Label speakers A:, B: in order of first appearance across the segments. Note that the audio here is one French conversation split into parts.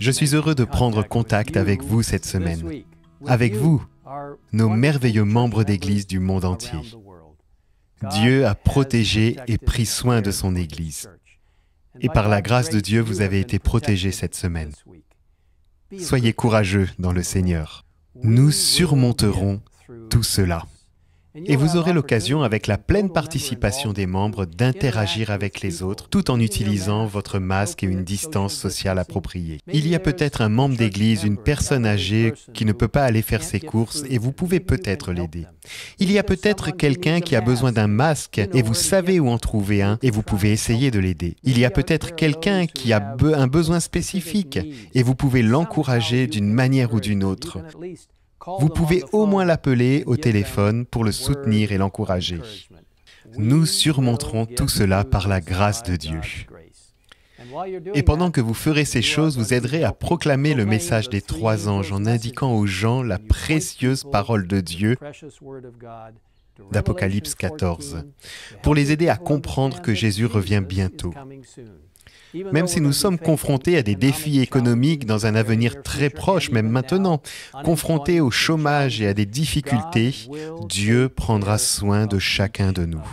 A: Je suis heureux de prendre contact avec vous cette semaine, avec vous, nos merveilleux membres d'Église du monde entier. Dieu a protégé et pris soin de son Église. Et par la grâce de Dieu, vous avez été protégés cette semaine. Soyez courageux dans le Seigneur. Nous surmonterons tout cela et vous aurez l'occasion, avec la pleine participation des membres, d'interagir avec les autres tout en utilisant votre masque et une distance sociale appropriée. Il y a peut-être un membre d'église, une personne âgée qui ne peut pas aller faire ses courses et vous pouvez peut-être l'aider. Il y a peut-être quelqu'un qui a besoin d'un masque et vous savez où en trouver un et vous pouvez essayer de l'aider. Il y a peut-être quelqu'un qui a un besoin spécifique et vous pouvez l'encourager d'une manière ou d'une autre vous pouvez au moins l'appeler au téléphone pour le soutenir et l'encourager. Nous surmonterons tout cela par la grâce de Dieu. Et pendant que vous ferez ces choses, vous aiderez à proclamer le message des trois anges en indiquant aux gens la précieuse parole de Dieu d'Apocalypse 14, pour les aider à comprendre que Jésus revient bientôt. Même si nous sommes confrontés à des défis économiques dans un avenir très proche, même maintenant, confrontés au chômage et à des difficultés, Dieu prendra soin de chacun de nous.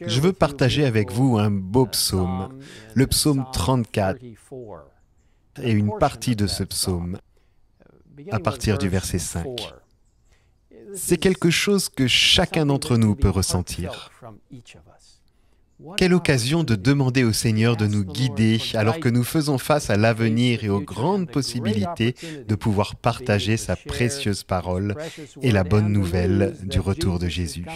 A: Je veux partager avec vous un beau psaume, le psaume 34, et une partie de ce psaume, à partir du verset 5. C'est quelque chose que chacun d'entre nous peut ressentir. Quelle occasion de demander au Seigneur de nous guider alors que nous faisons face à l'avenir et aux grandes possibilités de pouvoir partager sa précieuse parole et la bonne nouvelle du retour de Jésus.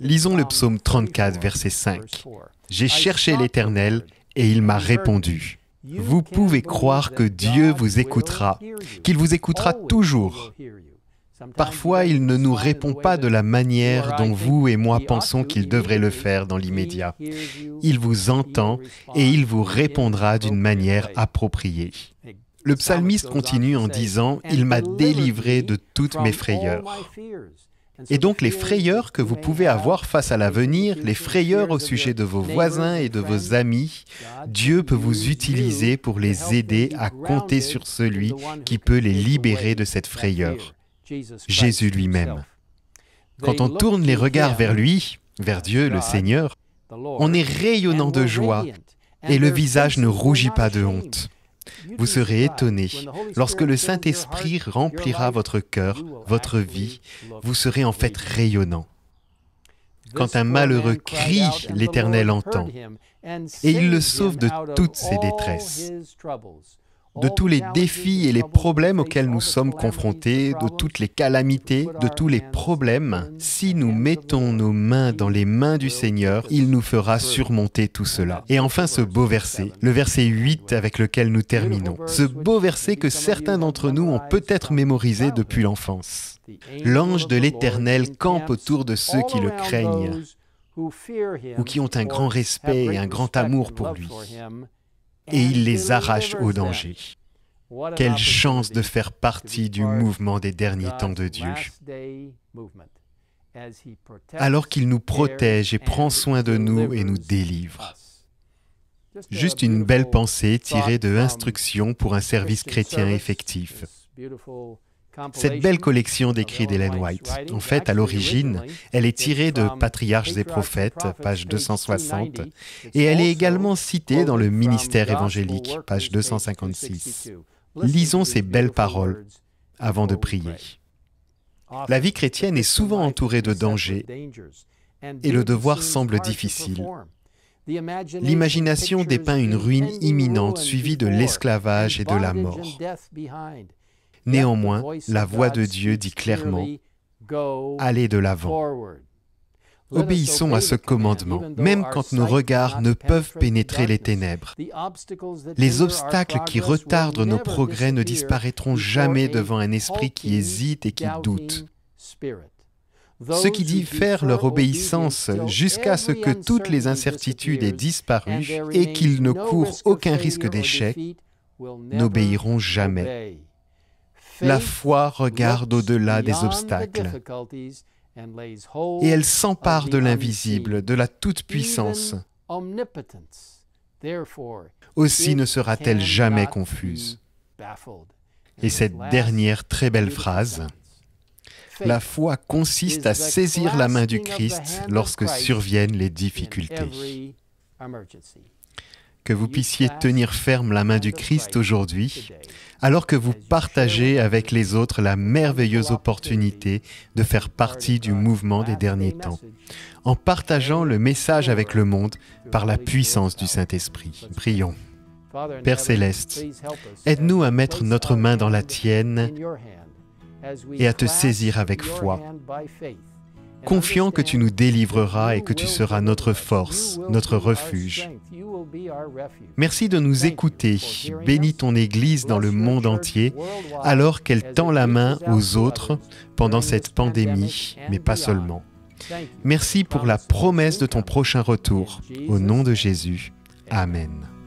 A: Lisons le psaume 34, verset 5. J'ai cherché l'Éternel et il m'a répondu. Vous pouvez croire que Dieu vous écoutera, qu'il vous écoutera toujours. Parfois, il ne nous répond pas de la manière dont vous et moi pensons qu'il devrait le faire dans l'immédiat. Il vous entend et il vous répondra d'une manière appropriée. Le psalmiste continue en disant, Il m'a délivré de toutes mes frayeurs. Et donc les frayeurs que vous pouvez avoir face à l'avenir, les frayeurs au sujet de vos voisins et de vos amis, Dieu peut vous utiliser pour les aider à compter sur celui qui peut les libérer de cette frayeur. Jésus lui-même. Quand on tourne les regards vers lui, vers Dieu le Seigneur, on est rayonnant de joie et le visage ne rougit pas de honte. Vous serez étonné. Lorsque le Saint-Esprit remplira votre cœur, votre vie, vous serez en fait rayonnant. Quand un malheureux crie, l'Éternel entend, et il le sauve de toutes ses détresses de tous les défis et les problèmes auxquels nous sommes confrontés, de toutes les calamités, de tous les problèmes, si nous mettons nos mains dans les mains du Seigneur, il nous fera surmonter tout cela. Et enfin ce beau verset, le verset 8 avec lequel nous terminons. Ce beau verset que certains d'entre nous ont peut-être mémorisé depuis l'enfance. L'ange de l'Éternel campe autour de ceux qui le craignent ou qui ont un grand respect et un grand amour pour lui et il les arrache au danger. Quelle chance de faire partie du mouvement des derniers temps de Dieu. Alors qu'il nous protège et prend soin de nous et nous délivre. Juste une belle pensée tirée de Instructions pour un service chrétien effectif. Cette belle collection d'écrits d'Ellen White, en fait, à l'origine, elle est tirée de Patriarches et prophètes, page 260, et elle est également citée dans le Ministère évangélique, page 256. Lisons ces belles paroles avant de prier. La vie chrétienne est souvent entourée de dangers et le devoir semble difficile. L'imagination dépeint une ruine imminente suivie de l'esclavage et de la mort. Néanmoins, la voix de Dieu dit clairement, allez de l'avant.
B: Obéissons à ce commandement, même quand nos regards ne peuvent pénétrer
A: les ténèbres. Les obstacles qui retardent nos progrès ne disparaîtront jamais devant un esprit qui hésite et qui doute. Ceux qui dit faire leur obéissance jusqu'à ce que toutes les incertitudes aient disparu et qu'ils ne courent aucun risque d'échec n'obéiront jamais. La foi regarde au-delà des obstacles et elle s'empare de l'invisible, de la toute-puissance. Aussi ne sera-t-elle jamais confuse. Et cette dernière très belle phrase, la foi consiste à saisir la main du Christ lorsque surviennent les difficultés que vous puissiez tenir ferme la main du Christ aujourd'hui, alors que vous partagez avec les autres la merveilleuse opportunité de faire partie du mouvement des derniers temps, en partageant le message avec le monde par la puissance du Saint-Esprit. Prions. Père céleste, aide-nous à mettre notre main dans la tienne et à te saisir avec foi confiant que tu nous délivreras et que tu seras notre force, notre refuge. Merci de nous écouter. Bénis ton Église dans le monde entier alors qu'elle tend la main aux autres pendant cette pandémie, mais pas seulement. Merci pour la promesse de ton prochain retour. Au nom de Jésus. Amen.